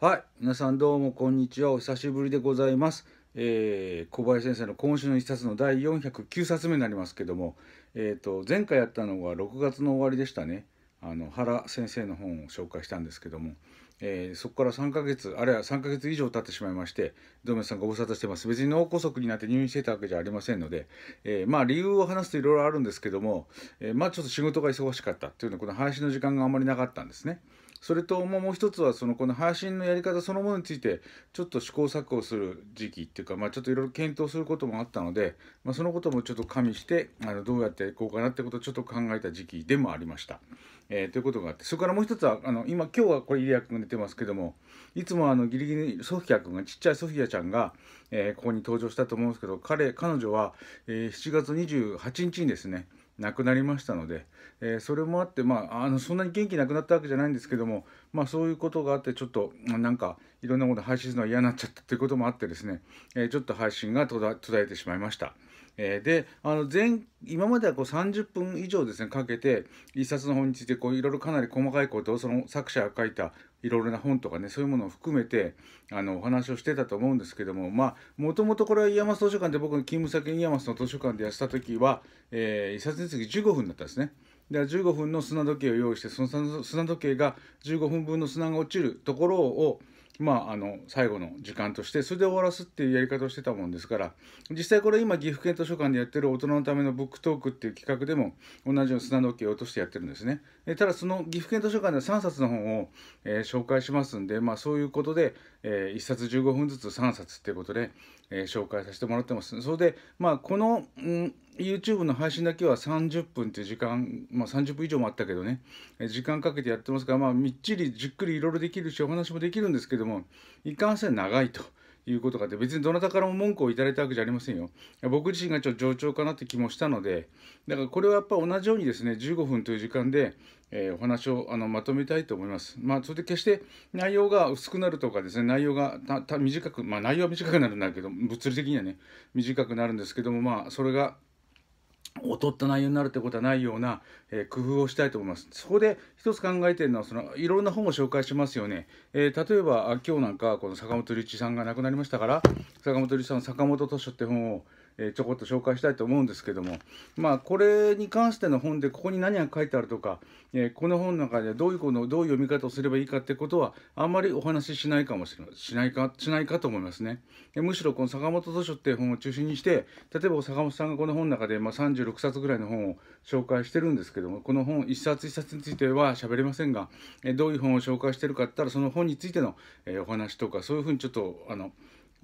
はい皆さんどうもこんにちはお久しぶりでございます、えー、小林先生の今週の一冊の第409冊目になりますけどもえっ、ー、と前回やったのが6月の終わりでしたねあの原先生の本を紹介したんですけども、えー、そこから3ヶ月あるいは3ヶ月以上経ってしまいまして堂面さんご無沙汰してます別に脳梗塞になって入院してたわけじゃありませんので、えー、まあ理由を話すといろいろあるんですけども、えー、まあちょっと仕事が忙しかったっていうのはこの配信の時間があまりなかったんですね。それともう一つはそのこの配信のやり方そのものについてちょっと試行錯誤する時期っていうか、まあ、ちょっといろいろ検討することもあったので、まあ、そのこともちょっと加味してあのどうやっていこうかなってことをちょっと考えた時期でもありました。えー、ということがあってそれからもう一つはあの今今日はこれイリア君出てますけどもいつもあのギリギリソフィア君がちっちゃいソフィアちゃんが、えー、ここに登場したと思うんですけど彼彼女は、えー、7月28日にですね亡くなりましたので、えー、それもあって、まあ、あのそんなに元気なくなったわけじゃないんですけども、まあ、そういうことがあってちょっとなんかいろんなもの配信するのは嫌になっちゃったということもあってですね、えー、ちょっと配信が途絶えてしまいました。えー、であの前今まではこう30分以上ですねかけて一冊の本についていろいろかなり細かいことをその作者が書いたいろいろな本とかねそういうものを含めてあのお話をしてたと思うんですけどもまあもともとこれはイヤ図書館で僕の勤務先イヤマの図書館でやった時は、えー、一冊につき15分だったんですね。で15分の砂時計を用意してその砂時計が15分分の砂が落ちるところをまあ、あの最後の時間としてそれで終わらすっていうやり方をしてたもんですから実際これ今岐阜県図書館でやってる大人のためのブックトークっていう企画でも同じように砂時計を落としてやってるんですねえただその岐阜県図書館では3冊の本を、えー、紹介しますんで、まあ、そういうことで、えー、1冊15分ずつ3冊っていうことでえー、紹介させてもらってます。それで、まあ、この、うん、YouTube の配信だけは30分っていう時間、まあ、30分以上もあったけどね、時間かけてやってますから、まあ、みっちりじっくりいろいろできるし、お話もできるんですけども、いかんせん長いと。いうことがあって別にどなたからも文句をいただいたわけじゃありませんよ僕自身がちょっと上長かなって気もしたのでだからこれはやっぱ同じようにですね15分という時間で、えー、お話をあのまとめたいと思いますまあそれで決して内容が薄くなるとかですね内容がた短くまあ内容は短くなるんだけど物理的にはね短くなるんですけどもまあそれが劣った内容になるってことはないような、えー、工夫をしたいと思います。そこで一つ考えてるのはそのいろんな本を紹介しますよね。えー、例えば今日なんかこの坂本龍一さんが亡くなりましたから坂本龍一さんの「坂本図書」って本を、えちょこっと紹介したいと思うんですけども、まあ、これに関しての本でここに何が書いてあるとか、えこの本の中でどういうこのどういう読み方をすればいいかってことはあんまりお話ししないかもしれないしないかしないかと思いますね。でむしろこの坂本図書っていう本を中心にして例えば坂本さんがこの本の中で、まあ、36冊ぐらいの本を紹介してるんですけどもこの本1冊1冊については喋れませんが、えどういう本を紹介してるかって言ったらその本についての、えお話とかそういうふうにちょっとあの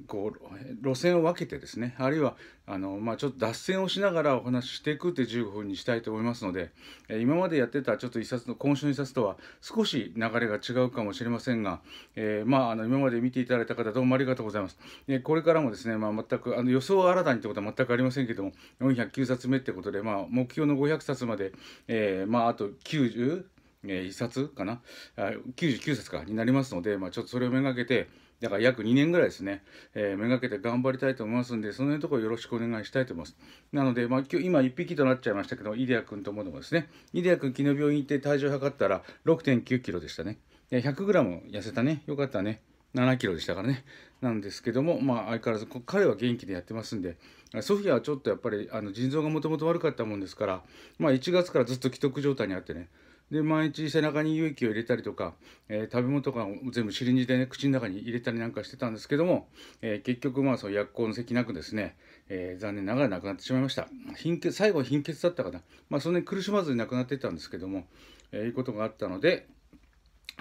こう路線を分けてですねあるいはあの、まあ、ちょっと脱線をしながらお話ししていくって15分にしたいと思いますので今までやってたちょっと一冊の今週の一冊とは少し流れが違うかもしれませんが、えー、まあ、あの今まで見ていただいた方どうもありがとうございます。えこれからもですね、まあ、全くあの予想は新たにってことは全くありませんけども409冊目ってことで、まあ、目標の500冊まで、えー、まあ、あと90えー、冊かなあ99冊かになりますので、まあ、ちょっとそれをめがけて、だから約2年ぐらいですね、えー、めがけて頑張りたいと思いますんで、その辺のところよろしくお願いしたいと思います。なので、まあ、今日今1匹となっちゃいましたけど、イデア君ともどもですね、イデア君昨日病院行って体重測ったら6.9キロでしたね。100g 痩せたね。よかったね。7キロでしたからね。なんですけども、まあ、相変わらず、彼は元気でやってますんで、ソフィアはちょっとやっぱりあの腎臓がもともと悪かったもんですから、まあ、1月からずっと既得状態にあってね、で毎日背中に勇気を入れたりとか、えー、食べ物とかを全部シリンジでね口の中に入れたりなんかしてたんですけども、えー、結局まあそう薬効の席なくですね、えー、残念ながら亡くなってしまいました貧血最後は貧血だったかなまあそんなに苦しまずに亡くなってたんですけども、えー、いうことがあったので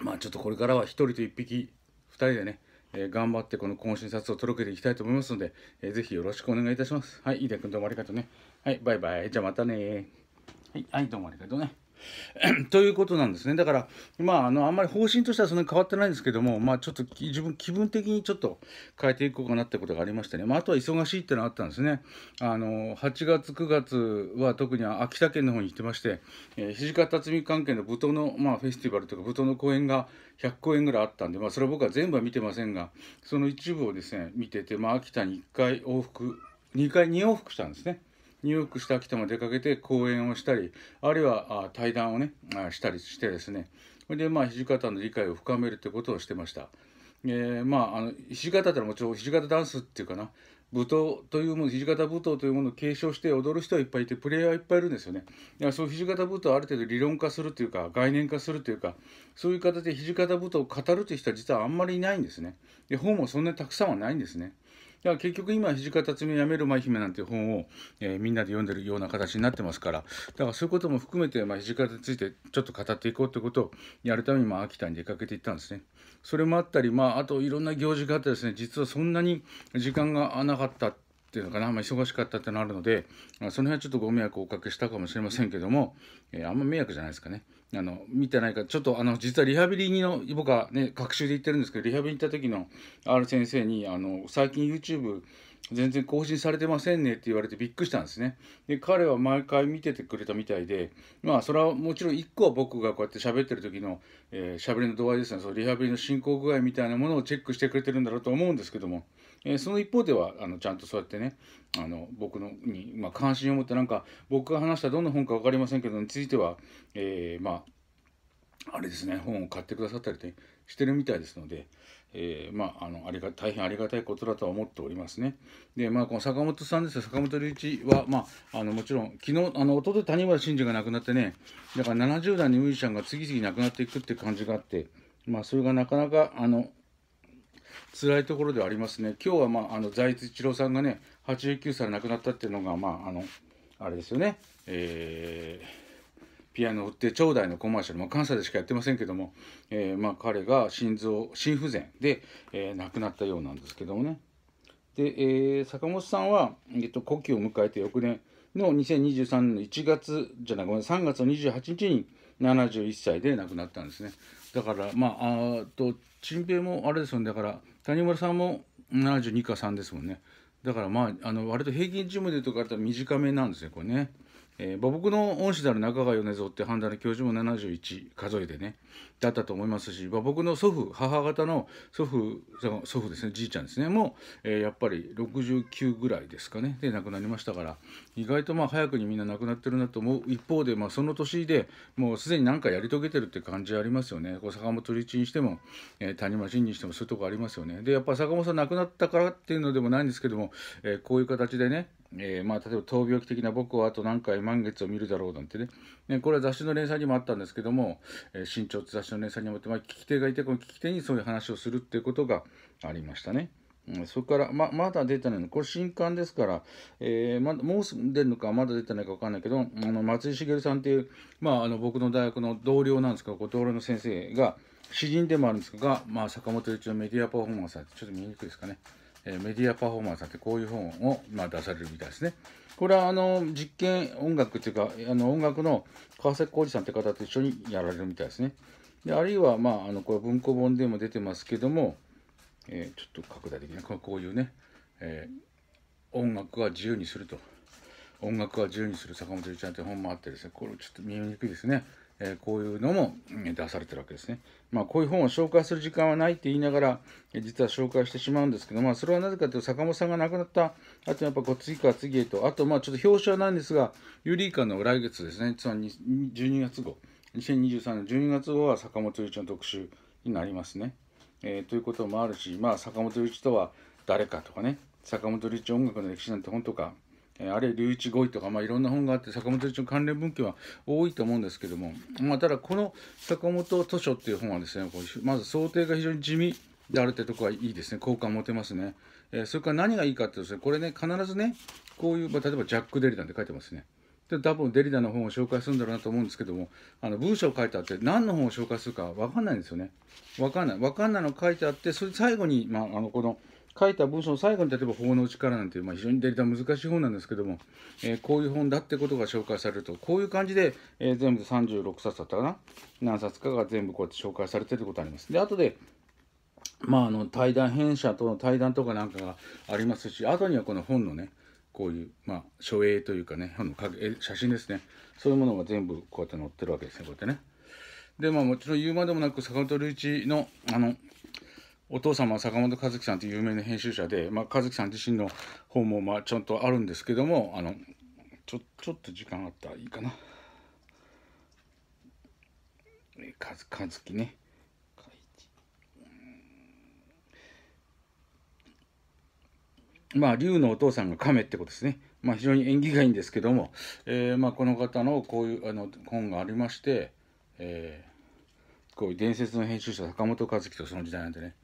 まあちょっとこれからは1人と1匹2人でねえー、頑張ってこの懇親札を届けていきたいと思いますので、えー、ぜひよろしくお願いいたします。はい、飯田君どうもありがとうね。はい、バイバイ。じゃあまたね。はい、はい、どうもありがとうね。ということなんですね。だから、まあ、あの、あんまり方針としてはそんなに変わってないんですけども、まあ、ちょっと自分、気分的にちょっと変えていこうかなってことがありましてね。まあ、あとは忙しいってのはあったんですね。あの、8月、9月は特に秋田県の方に行ってまして、えー、土方辰巳関係の舞踏の、まあ、フェスティバルとか舞踏の公演が100公演ぐらいあったんで、まあ、それは僕は全部は見てませんが、その一部をですね、見てて、まあ、秋田に1回往復、2回、2往復したんですね。ニューヨークしたまも出かけて講演をしたり、あるいは対談をね、したりしてですね、それでまあ土方の理解を深めるということをしてました。えー、まあ、あの土方ってのはもちろん土方ダンスっていうかな、舞踏というもの、土方舞踏というものを継承して踊る人はいっぱいいて、プレイヤーはいっぱいいるんですよね。だからそういう土方舞踏をある程度理論化するというか、概念化するというか、そういう形で土方舞踏を語るという人は実はあんまりいないんですね。で、本もそんなにたくさんはないんですね。だか結局今、土方巳やめる舞姫なんて本を、えー、みんなで読んでるような形になってますから、だからそういうことも含めて、まあ、土方についてちょっと語っていこうってことをやるために、まあ、秋田に出かけていったんですね。それもあったり、まあ、あといろんな行事があってですね、実はそんなに時間がなかったっていうのかな、まあ、忙しかったってのあるので、その辺はちょっとご迷惑をおかけしたかもしれませんけども、えー、あんま迷惑じゃないですかね。あの見てないかちょっとあの実はリハビリの僕はね学習で行ってるんですけどリハビリ行った時の R 先生にあの最近 YouTube 全然更新されてませんねって言われてびっくりしたんですね。で、彼は毎回見ててくれたみたいで、まあ、それはもちろん1個は僕がこうやって喋ってる時の、えー、喋りの度合いですね、そのリハビリの進行具合みたいなものをチェックしてくれてるんだろうと思うんですけども、えー、その一方ではあのちゃんとそうやってねあの僕のに、まあ、関心を持ってなんか僕が話したどんな本か分かりませんけどについては、えー、まああれですね本を買ってくださったりしてるみたいですので、えー、まああのありが大変ありがたいことだとは思っておりますね。でまあこの坂本さんです坂本龍一はまああのもちろん昨日あの一昨日谷原新二が亡くなってねだから70代のミュージシャンが次々亡くなっていくって感じがあってまあそれがなかなかあの辛いところではありますね。今日は、まあ、あの財津一郎さんがね、89歳で亡くなったっていうのが、まあ、あの、あれですよね、えー、ピアノ売って長大のコマーシャル、まあ、関西でしかやってませんけども、えー、まあ、彼が心臓、心不全で、えー、亡くなったようなんですけどもね。で、えー、坂本さんは、えっと、故郷を迎えて翌年の2023年の1月じゃない、ごめんな3月の28日に、71歳で亡くなったんですねだからまああと陳平もあれですよねだから谷村さんも72か3ですもんねだからまああの割と平均寿命でとかあったら短めなんですねこれね。えー、僕の恩師である中川米蔵って判断の教授も71数えてねだったと思いますし僕の祖父母方の祖父祖父ですねじいちゃんですねもう、えー、やっぱり69ぐらいですかねで亡くなりましたから意外とまあ早くにみんな亡くなってるなと思う一方で、まあ、その年でもうすでに何かやり遂げてるって感じありますよねこう坂本龍一にしても、えー、谷間仁にしてもそういうとこありますよねでやっぱ坂本さん亡くなったからっていうのでもないんですけども、えー、こういう形でねえー、まあ、例えば闘病期的な僕はあと何回満月を見るだろうなんてね、ねこれは雑誌の連載にもあったんですけども、えー、新潮って雑誌の連載にもあって、まあ、聞き手がいて、この聞き手にそういう話をするっていうことがありましたね。うん、それから、ま、まだ出てないの。これ新刊ですから、えー、ま、もう出るのか、まだ出てないかわかんないけど、あの、松井茂さんっていう、まあ、あの、僕の大学の同僚なんですけど、同僚の先生が、詩人でもあるんですが、まあ、坂本一のメディアパフォーマンスはちょっと見にくいですかね。えメディアパフォーマンスんてこういう本を、まあ、出されるみたいですね。これはあの実験音楽っていうかあの音楽の川崎浩二さんって方と一緒にやられるみたいですね。であるいは、まあ、あのこれ文庫本でも出てますけども、えー、ちょっと拡大的なこういうね、えー、音楽は自由にすると。音楽は自由にする坂本龍一さんって本もあってですね、これちょっと見えにくいですね。えこういうのも出されてるわけですね。まあ、こういう本を紹介する時間はないって言いながら、実は紹介してしまうんですけど、まあ、それはなぜかというと、坂本さんが亡くなった、あとやっぱこう次から次へと、あとまあちょっと表紙はなんですが、ユリイカの来月ですね、つまり12月号、2023年12月号は坂本龍一の特集になりますね。えー、ということもあるし、まあ、坂本龍一とは誰かとかね、坂本龍一音楽の歴史なんて本とか、あるいは龍一五位とか、まあ、いろんな本があって坂本龍一の関連文献は多いと思うんですけども、まあ、ただこの坂本図書っていう本はですねまず想定が非常に地味であるってとこはいいですね好感持てますね、えー、それから何がいいかってですねこれね必ずねこういう、まあ、例えばジャック・デリダンって書いてますねで多分デリダの本を紹介するんだろうなと思うんですけどもあの文章を書いてあって何の本を紹介するか分かんないんですよね分かんない分かんないの書いてあってそれ最後に、まあ、あのこの「書いた文章の最後に例えば「法の力」なんていう、まあ、非常にデリタ難しい本なんですけども、えー、こういう本だってことが紹介されるとこういう感じで、えー、全部で36冊だったかな何冊かが全部こうやって紹介されてることあります。で後でまあ、あの対談編者との対談とかなんかがありますし後にはこの本のねこういう、まあ、書影というかね本の写真ですねそういうものが全部こうやって載ってるわけですねこうやってね。でまあもちろん言うまでもなく坂本龍一のあのお父様は坂本和樹さんという有名な編集者で、まあ、和樹さん自身の本もまあちゃんとあるんですけどもあのちょちょっと時間あったらいいかな。和和樹ね。まあ、龍のお父さんが亀ってことですね。まあ、非常に縁起がいいんですけども、えー、まあ、この方のこういうあの本がありまして、えー、こういう伝説の編集者坂本和樹とその時代なんでね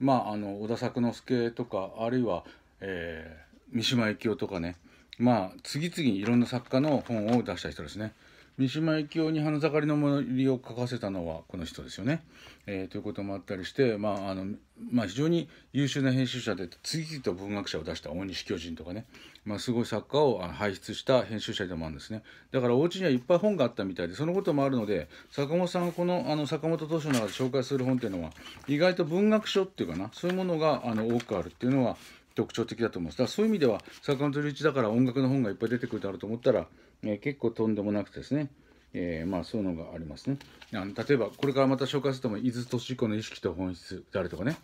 まあ、あの小田作之助とかあるいは、えー、三島由紀夫とかねまあ次々いろんな作家の本を出した人ですね。三島由紀夫に「花盛りの森」を書かせたのはこの人ですよね。えー、ということもあったりして、まああのまあ、非常に優秀な編集者で次々と文学者を出した大西巨人とかね、まあ、すごい作家を輩出した編集者でもあるんですねだからお家にはいっぱい本があったみたいでそのこともあるので坂本さんがこのあの坂本図書の中で紹介する本っていうのは意外と文学書っていうかなそういうものがあの多くあるっていうのは特徴的だと思いますだからそういう意味では坂本龍一だから音楽の本がいっぱい出てくるだろうと思ったらえ結構とんでもなくてですね、えー、まあそういうのがありますねあの例えばこれからまた紹介するとも「伊豆敏子の意識と本質」であるとかね、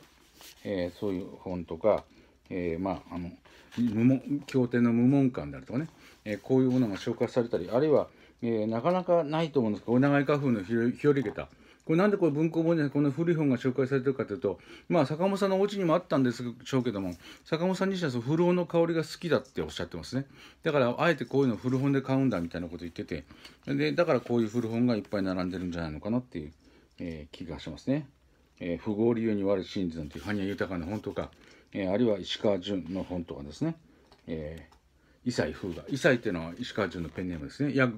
えー、そういう本とか、えー、まああの無門典の無門感であるとかね、えこういうものが紹介されたりあるいは、えなかなかないと思うんですけどお長い花粉の広げたこれなんでこれ文庫本でこんな古い本が紹介されてるかというと、まあ、坂本さんのお家にもあったんでしょうけども坂本さん自身はその古本の香りが好きだっておっしゃってますねだからあえてこういうの古本で買うんだみたいなこと言っててでだからこういう古本がいっぱい並んでるんじゃないのかなっていう、えー、気がしますね。えー、不合理由に悪い真実なんていう羽生豊の本とか、えー、あるいは石川淳の本とかですね、えー、伊井風雅伊井っていうのは石川淳のペンネームですね屋合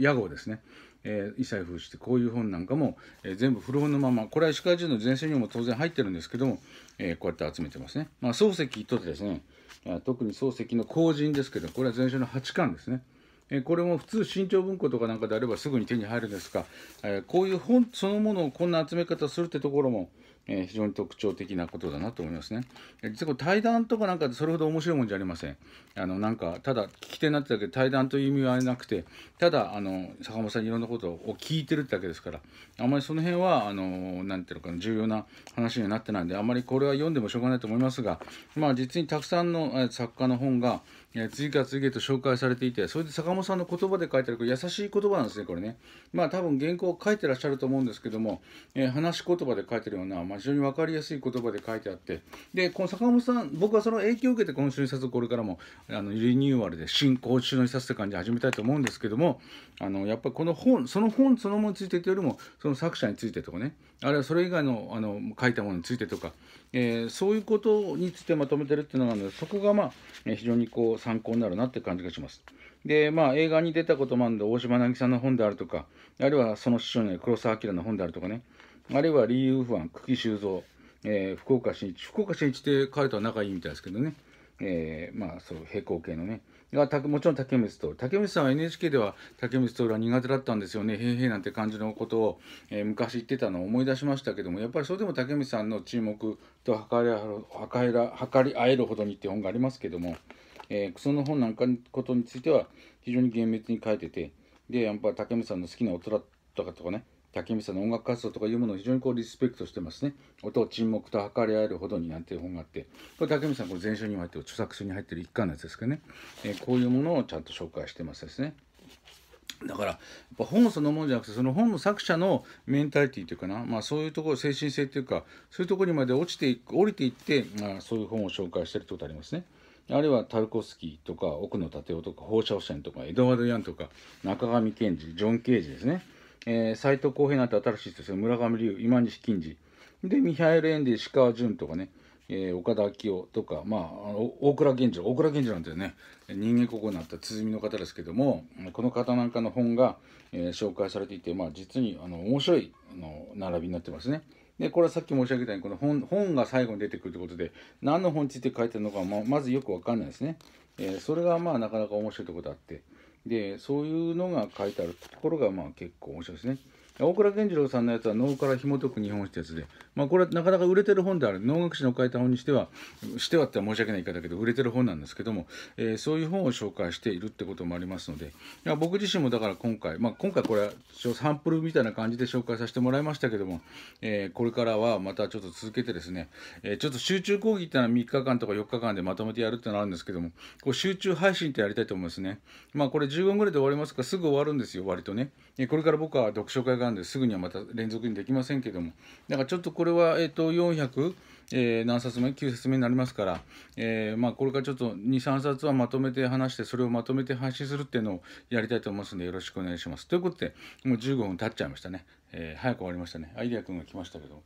屋号ですねえ一切封してこういう本なんかも、えー、全部古本のままこれは石川淳の全盛にも当然入ってるんですけども、えー、こうやって集めてますね、まあ、漱石とですね特に漱石の後人ですけどこれは全書の8巻ですね、えー、これも普通新潮文庫とかなんかであればすぐに手に入るんですが、えー、こういう本そのものをこんな集め方するってところもえー、非常に特徴的なことだなと思いますね。実はこ対談とかなんかそれほど面白いもんじゃありません。あのなんかただ聞き手になってたけど対談という意味はなくてただあの坂本さんにいろんなことを聞いてるってだけですからあんまりその辺はあのなんていうのか重要な話にはなってないんであんまりこれは読んでもしょうがないと思いますがまあ実にたくさんの作家の本が次から次へと紹介されていて、それで坂本さんの言葉で書いてある、優しい言葉なんですね、これね。まあ多分原稿を書いてらっしゃると思うんですけども、えー、話し言葉で書いてるような、まあ、非常に分かりやすい言葉で書いてあって、で、この坂本さん、僕はその影響を受けて今週の一冊、これからもあのリニューアルで新、今週の一冊って感じで始めたいと思うんですけども、あのやっぱりこの本、その本そのものについてというよりも、その作者についてとかね、あるいはそれ以外のあの書いたものについてとか、えー、そういうことについてまとめてるっていうのがあるので、そこがまあ、え非常にこう、参考になるなって感じがします。で、まあ、映画に出たこともあるんで、大島渚の本であるとか、あるいはその師匠の黒澤明の本であるとかね、あるいはリー・ウファン、久喜修造、えー、福岡新一、福岡新一って彼とは仲いいみたいですけどね、えー、まあ、そう、平行形のね、がもちろん竹光と竹光さんは NHK では竹光とが苦手だったんですよね「へいへい」なんて感じのことを、えー、昔言ってたのを思い出しましたけどもやっぱりそれでも竹光さんの注目と測り測り測り合えるほどにって本がありますけどもえー、その本なんかのことについては非常に厳密に書いてて、で、やっぱ竹見さんの好きな音だとかとかね、竹見さんの音楽活動とかいうものを非常にこうリスペクトしてますね。音を沈黙と測り合えるほどになんていう本があって、これ竹見さん、これ全書に入ってる、著作書に入ってる一巻のやつですけどね、えー、こういうものをちゃんと紹介してますですね。だからやっぱ本そのものじゃなくてその本の作者のメンタリティというかな、まあ、そういうところ精神性というかそういうところにまで落ちていく降りていって、まあ、そういう本を紹介してるってことありますね。あるいはタルコスキーとか奥野立夫とか放射線とかエドワード・ヤンとか中上健治ジョン・ケージですね斎、えー、藤浩平なんて新しい人ですよ村上龍今西金次でミハイル・エンディ石川淳とかねえー、岡田昭夫とか、まあ、大倉源次大倉源次なんてね人間国宝になった鼓の方ですけどもこの方なんかの本が、えー、紹介されていて、まあ、実にあの面白いあの並びになってますね。でこれはさっき申し上げたようにこの本本が最後に出てくるということで何の本について書いてるのかままずよく分かんないですね、えー、それがまあなかなか面白いところであってでそういうのが書いてあるところがまあ結構面白いですね。大倉健次郎さんのやつは能から紐解く日本史ってやつで、まあ、これはなかなか売れてる本である能楽師の書いた本にしてはしてはって申し訳ない言い方だけど売れてる本なんですけども、えー、そういう本を紹介しているってこともありますのでいや僕自身もだから今回、まあ、今回これはサンプルみたいな感じで紹介させてもらいましたけども、えー、これからはまたちょっと続けてですね、えー、ちょっと集中講義っていうのは3日間とか4日間でまとめてやるってのあるんですけどもこう集中配信ってやりたいと思いますねまあこれ15分ぐらいで終わりますからすぐ終わるんですよ割とねこれから僕は読書会があるんですぐにはまた連続にできませんけどもだからちょっとこれは、えー、と400、えー、何冊目9冊目になりますから、えー、まあ、これからちょっと23冊はまとめて話してそれをまとめて配信するっていうのをやりたいと思いますのでよろしくお願いします。ということでもう15分経っちゃいましたね、えー、早く終わりましたねアイデア君が来ましたけど。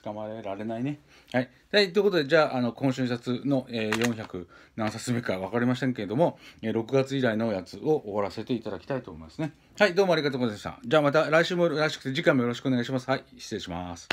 捕まえられないね。はい。はい、ということで、じゃあ、あの、今週の冊の、えー、400何冊目か分かりませんけれども、えー、6月以来のやつを終わらせていただきたいと思いますね。はい、どうもありがとうございました。じゃあまた来週もよろしくて、次回もよろしくお願いします。はい、失礼します。